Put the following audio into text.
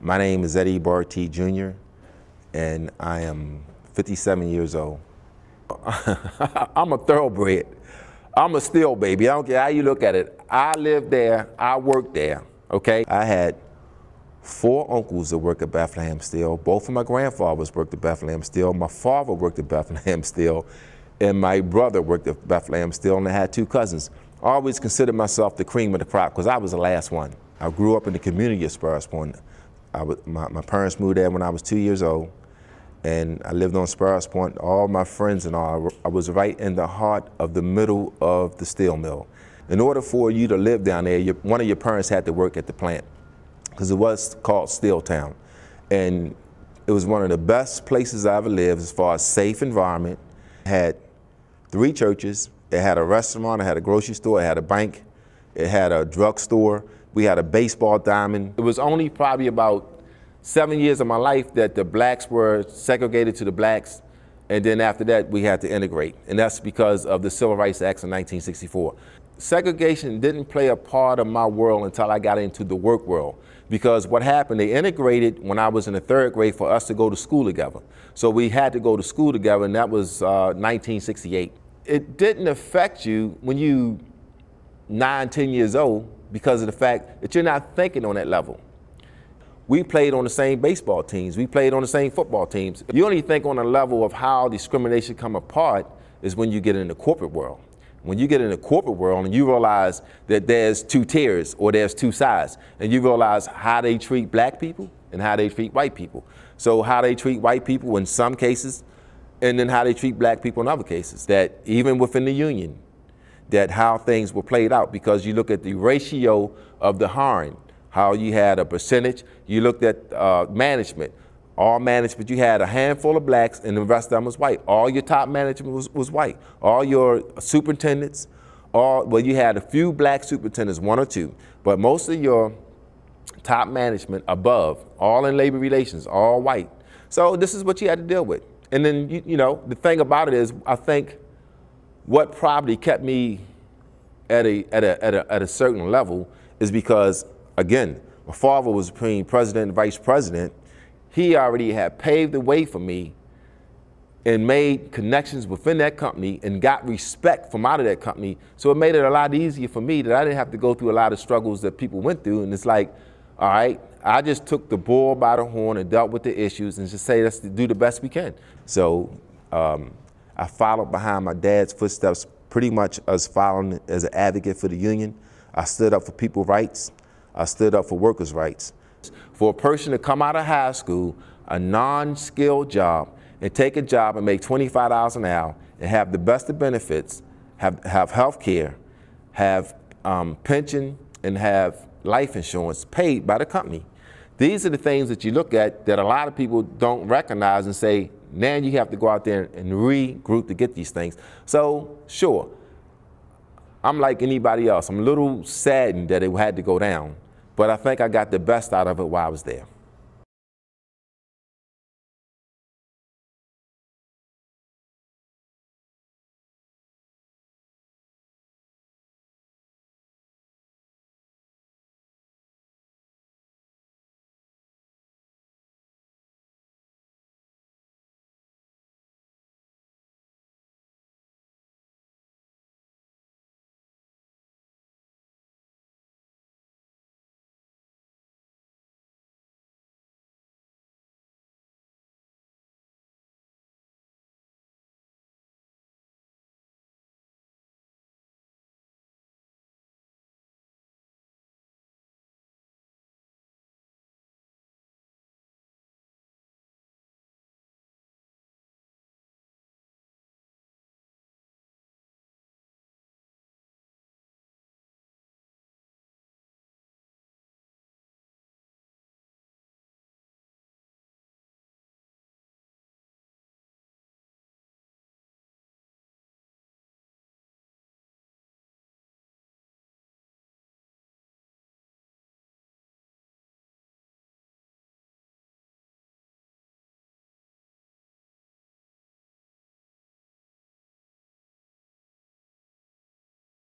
My name is Eddie Barty Jr., and I am 57 years old. I'm a thoroughbred. I'm a steel baby. I don't care how you look at it. I lived there, I worked there, okay? I had four uncles that worked at Bethlehem Steel. Both of my grandfathers worked at Bethlehem Steel. My father worked at Bethlehem Steel, and my brother worked at Bethlehem Steel, and I had two cousins. I always considered myself the cream of the crop because I was the last one. I grew up in the community of Point. I was, my, my parents moved there when I was two years old, and I lived on Sparrows Point. All my friends and all, I was right in the heart of the middle of the steel mill. In order for you to live down there, your, one of your parents had to work at the plant because it was called Steel Town. And it was one of the best places I ever lived as far as safe environment. It had three churches, it had a restaurant, it had a grocery store, it had a bank, it had a drugstore, we had a baseball diamond. It was only probably about seven years of my life that the blacks were segregated to the blacks. And then after that, we had to integrate. And that's because of the Civil Rights Acts of 1964. Segregation didn't play a part of my world until I got into the work world. Because what happened, they integrated when I was in the third grade for us to go to school together. So we had to go to school together, and that was uh, 1968. It didn't affect you when you nine, 10 years old because of the fact that you're not thinking on that level. We played on the same baseball teams. We played on the same football teams. You only think on a level of how discrimination come apart is when you get in the corporate world. When you get in the corporate world and you realize that there's two tiers or there's two sides, and you realize how they treat black people and how they treat white people. So how they treat white people in some cases, and then how they treat black people in other cases. That even within the union, that how things were played out because you look at the ratio of the hiring, how you had a percentage, you looked at uh, management, all management, you had a handful of blacks and the rest of them was white. All your top management was, was white. All your superintendents, all, well, you had a few black superintendents, one or two, but most of your top management above, all in labor relations, all white. So this is what you had to deal with. And then, you, you know, the thing about it is, I think what probably kept me at a, at a, at a, at a certain level is because, again, my father was between president and vice president. He already had paved the way for me and made connections within that company and got respect from out of that company. So it made it a lot easier for me that I didn't have to go through a lot of struggles that people went through. And it's like, all right, I just took the bull by the horn and dealt with the issues and just say, let's do the best we can. So um, I followed behind my dad's footsteps pretty much as following as an advocate for the union. I stood up for people's rights. I stood up for workers' rights. For a person to come out of high school, a non-skilled job, and take a job and make $25 an hour and have the best of benefits, have, have health care, have um, pension, and have life insurance paid by the company. These are the things that you look at that a lot of people don't recognize and say, now you have to go out there and regroup to get these things. So, sure, I'm like anybody else. I'm a little saddened that it had to go down, but I think I got the best out of it while I was there.